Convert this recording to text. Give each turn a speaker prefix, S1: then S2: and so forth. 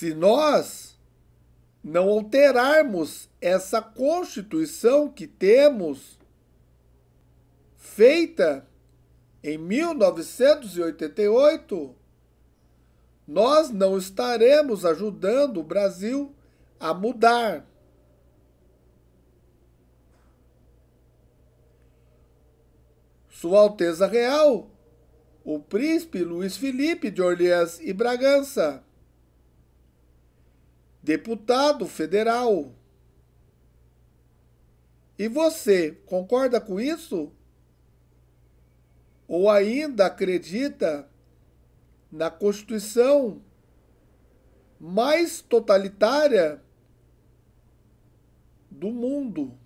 S1: se nós não alterarmos essa Constituição que temos, feita em 1988, nós não estaremos ajudando o Brasil a mudar. Sua Alteza Real, o príncipe Luiz Felipe de Orleans e Bragança deputado federal. E você concorda com isso? Ou ainda acredita na Constituição mais totalitária do mundo?